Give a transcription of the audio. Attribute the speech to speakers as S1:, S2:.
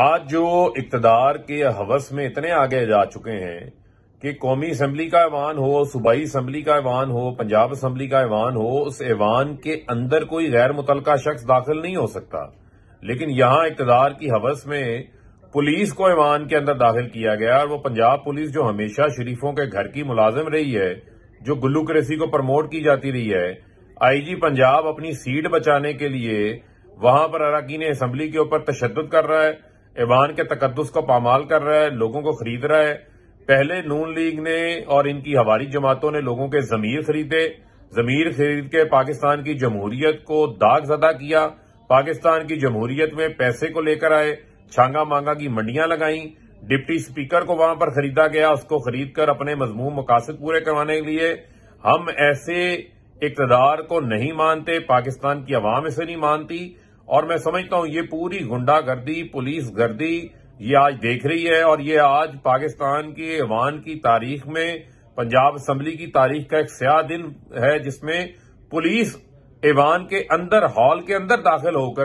S1: आज जो इकतदार के हवस में इतने आगे जा चुके हैं कि कौमी असम्बली का ऐवान हो सूबाई असम्बली का ऐवान हो पंजाब असम्बली का ऐवान हो उस ऐवान के अंदर कोई गैर मुतलका शख्स दाखिल नहीं हो सकता लेकिन यहां इकतदार की हवस में पुलिस को ऐवान के अंदर दाखिल किया गया और वो पंजाब पुलिस जो हमेशा शरीफों के घर की मुलाजिम रही है जो गुल्लूक्रेसी को प्रमोट की जाती रही है आईजी पंजाब अपनी सीट बचाने के लिए वहां पर अरकान असम्बली के ऊपर तशद कर रहा है ईवान के तकदस को पामाल कर रहा है लोगों को खरीद रहा है पहले नून लीग ने और इनकी हवारी जमातों ने लोगों के जमीर खरीदे जमीर खरीद के पाकिस्तान की जमहूरियत को दाग जदा किया पाकिस्तान की जमहूरियत में पैसे को लेकर आए छांगा मांगा की मंडियां लगाई डिप्टी स्पीकर को वहां पर खरीदा गया उसको खरीद कर अपने मजमू मकासद पूरे करवाने के लिए हम ऐसे इकतदार को नहीं मानते पाकिस्तान की अवाम इसे नहीं मानती और मैं समझता हूं ये पूरी गुंडागर्दी पुलिस गर्दी ये आज देख रही है और ये आज पाकिस्तान के ऐवान की तारीख में पंजाब असम्बली की तारीख का एक स्याह दिन है जिसमें पुलिस ऐवान के अंदर हॉल के अंदर दाखिल होकर